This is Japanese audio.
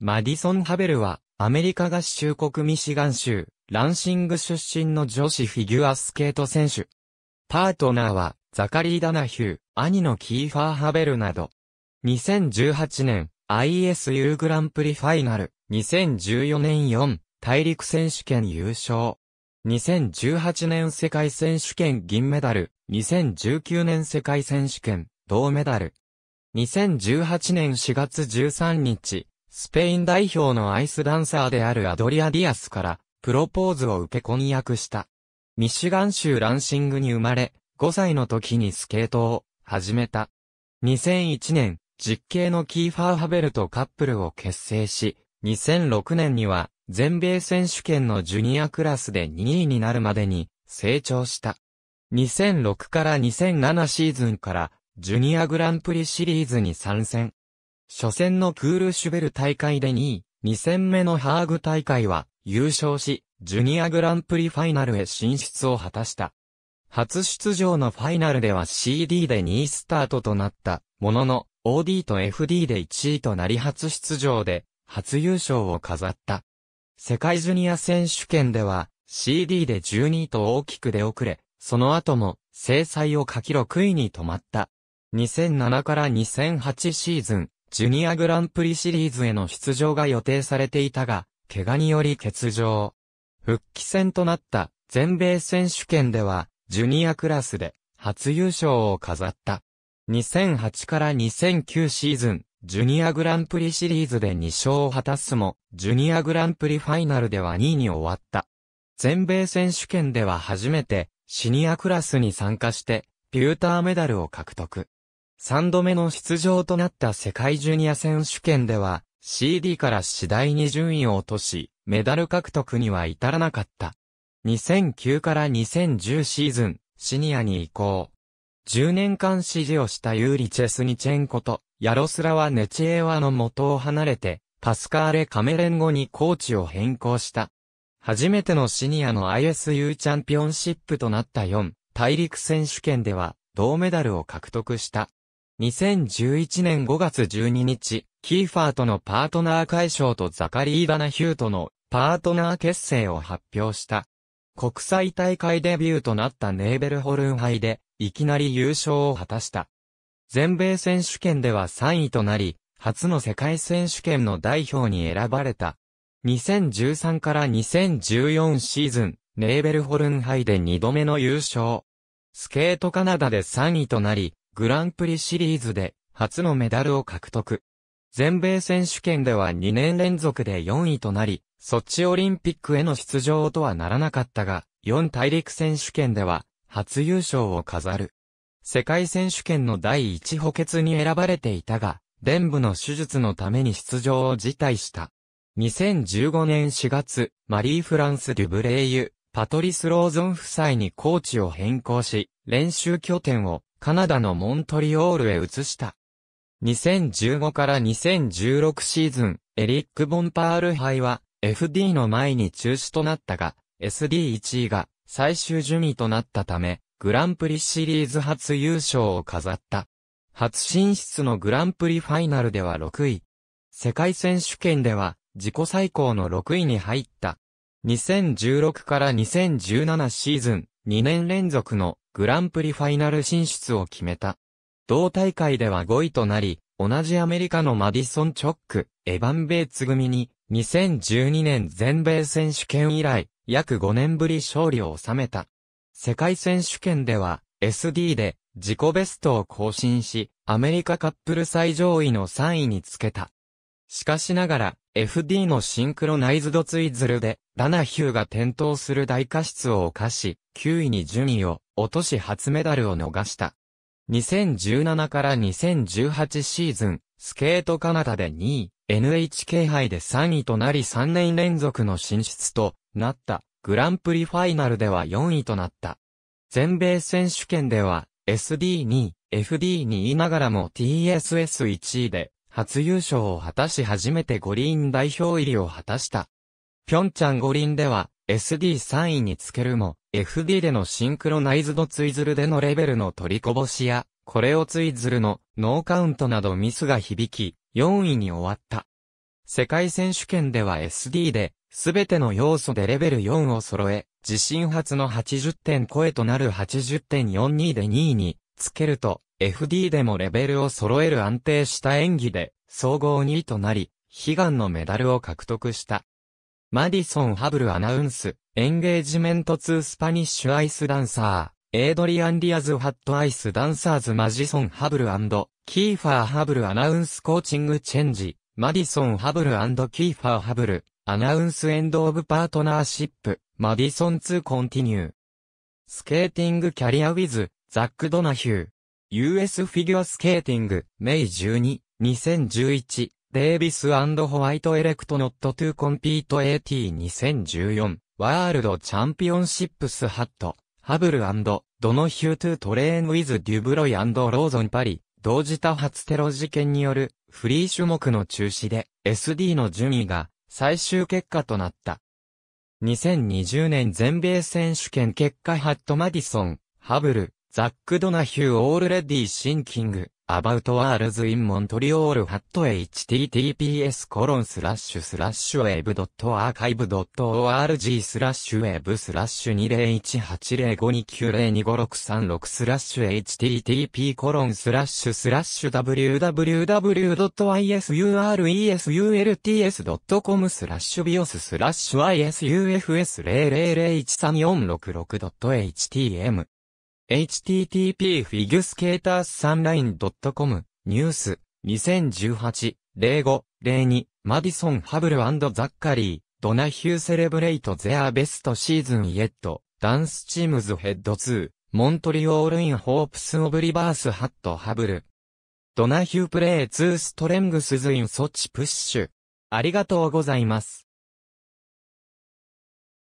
マディソン・ハベルは、アメリカ合衆国ミシガン州、ランシング出身の女子フィギュアスケート選手。パートナーは、ザカリー・ダナヒュー、兄のキーファー・ハベルなど。2018年、ISU グランプリファイナル、2014年4、大陸選手権優勝。2018年世界選手権銀メダル、2019年世界選手権銅メダル。2018年4月13日、スペイン代表のアイスダンサーであるアドリア・ディアスから、プロポーズを受け婚約した。ミシガン州ランシングに生まれ、5歳の時にスケートを始めた。2001年、実刑のキーファー・ハベルとカップルを結成し、2006年には全米選手権のジュニアクラスで2位になるまでに成長した。2006から2007シーズンからジュニアグランプリシリーズに参戦。初戦のクールシュベル大会で2位、2戦目のハーグ大会は優勝し、ジュニアグランプリファイナルへ進出を果たした。初出場のファイナルでは CD で2位スタートとなったものの、OD と FD で1位となり初出場で、初優勝を飾った。世界ジュニア選手権では、CD で12位と大きく出遅れ、その後も、制裁を書き6位に止まった。2007から2008シーズン、ジュニアグランプリシリーズへの出場が予定されていたが、怪我により欠場。復帰戦となった全米選手権では、ジュニアクラスで初優勝を飾った。2008から2009シーズン、ジュニアグランプリシリーズで2勝を果たすも、ジュニアグランプリファイナルでは2位に終わった。全米選手権では初めて、シニアクラスに参加して、ピューターメダルを獲得。3度目の出場となった世界ジュニア選手権では、CD から次第に順位を落とし、メダル獲得には至らなかった。2009から2010シーズン、シニアに移行。10年間支持をしたユーリ・チェスニチェンコと、ヤロスラはネチエワの元を離れて、パスカーレ・カメレン後にコーチを変更した。初めてのシニアの ISU チャンピオンシップとなった4、大陸選手権では、銅メダルを獲得した。2011年5月12日、キーファーとのパートナー解消とザカリー・ダナヒューとのパートナー結成を発表した。国際大会デビューとなったネーベルホルン杯で、いきなり優勝を果たした。全米選手権では3位となり、初の世界選手権の代表に選ばれた。2013から2014シーズン、ネーベルホルン杯で2度目の優勝。スケートカナダで3位となり、グランプリシリーズで初のメダルを獲得。全米選手権では2年連続で4位となり、ソチオリンピックへの出場とはならなかったが、4大陸選手権では初優勝を飾る。世界選手権の第1補欠に選ばれていたが、伝部の手術のために出場を辞退した。2015年4月、マリー・フランス・デュブレイユ、パトリス・ローゾン夫妻にコーチを変更し、練習拠点をカナダのモントリオールへ移した。2015から2016シーズン、エリック・ボンパール杯は FD の前に中止となったが、SD1 位が最終順位となったため、グランプリシリーズ初優勝を飾った。初進出のグランプリファイナルでは6位。世界選手権では自己最高の6位に入った。2016から2017シーズン、2年連続のグランプリファイナル進出を決めた。同大会では5位となり、同じアメリカのマディソン・チョック、エヴァン・ベイツ組に、2012年全米選手権以来、約5年ぶり勝利を収めた。世界選手権では、SD で自己ベストを更新し、アメリカカップル最上位の3位につけた。しかしながら、FD のシンクロナイズドツイズルで、ダナヒューが転倒する大過失を犯し、9位に順位を落とし初メダルを逃した。2017から2018シーズン、スケートカナダで2位、NHK 杯で3位となり3年連続の進出となったグランプリファイナルでは4位となった。全米選手権では SD2 位、FD2 位ながらも TSS1 位で初優勝を果たし初めて五輪代表入りを果たした。ピョンチャン五輪では SD3 位につけるも、FD でのシンクロナイズドツイズルでのレベルの取りこぼしや、これをツイズルのノーカウントなどミスが響き、4位に終わった。世界選手権では SD で、全ての要素でレベル4を揃え、自身初の80点超えとなる80.42で2位につけると、FD でもレベルを揃える安定した演技で、総合2位となり、悲願のメダルを獲得した。マディソン・ハブルアナウンス、エンゲージメント2スパニッシュアイスダンサー、エイドリアン・ディアズ・ハット・アイスダンサーズ・マジソン・ハブルキーファー・ハブルアナウンスコーチングチェンジ、マディソン・ハブルキーファー・ハブル、アナウンス・エンド・オブ・パートナーシップ、マディソン 2・ コンティニュー。スケーティング・キャリア・ウィズ、ザック・ドナヒュー。US フィギュアスケーティング、メイ12、2011、デイビスホワイトエレクトノットトゥーコンピート AT2014、ワールドチャンピオンシップスハット、ハブルドノヒュートゥートレーンウィズデュブロイローゾンパリ、同時多発テロ事件によるフリー種目の中止で SD の順位が最終結果となった。2020年全米選手権結果ハットマディソン、ハブル、ザック・ドナヒュー・オールレディ・シンキング、アバウト・ワールズ・イン・モントリオール・ハット・ https コロンスラッシュスラッシュウェブドットアーカイブドット org スラッシュウェブスラッシュ2018052902563スラッシュ http コロンスラッシュスラッシュ www.isuresults.com スラッシュビオススラッシュ isufs0001346.htm http フィギュスケータースサンライン .com ニュース2018-05-02マディソン・ハブルザッカリードナヒューセレブレイトゼアベストシーズンイエットダンスチームズヘッド2モントリオールインホープスオブリバースハットハブルドナヒュープレイ2ストレングスズインソチプッシュありがとうございます。